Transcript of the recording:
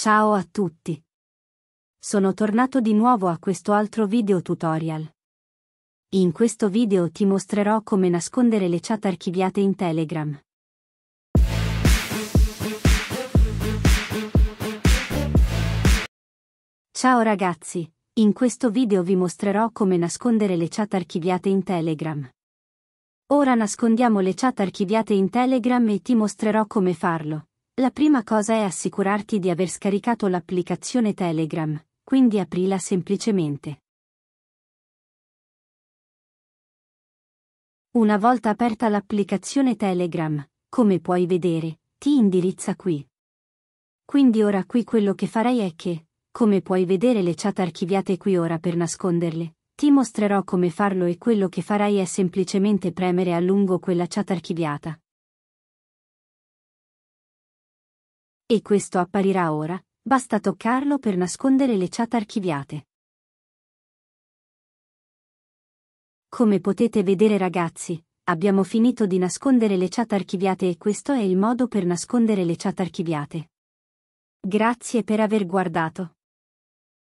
Ciao a tutti! Sono tornato di nuovo a questo altro video tutorial. In questo video ti mostrerò come nascondere le chat archiviate in Telegram. Ciao ragazzi, in questo video vi mostrerò come nascondere le chat archiviate in Telegram. Ora nascondiamo le chat archiviate in Telegram e ti mostrerò come farlo. La prima cosa è assicurarti di aver scaricato l'applicazione Telegram, quindi aprila semplicemente. Una volta aperta l'applicazione Telegram, come puoi vedere, ti indirizza qui. Quindi ora qui quello che farei è che, come puoi vedere le chat archiviate qui ora per nasconderle, ti mostrerò come farlo e quello che farai è semplicemente premere a lungo quella chat archiviata. E questo apparirà ora, basta toccarlo per nascondere le chat archiviate. Come potete vedere ragazzi, abbiamo finito di nascondere le chat archiviate e questo è il modo per nascondere le chat archiviate. Grazie per aver guardato.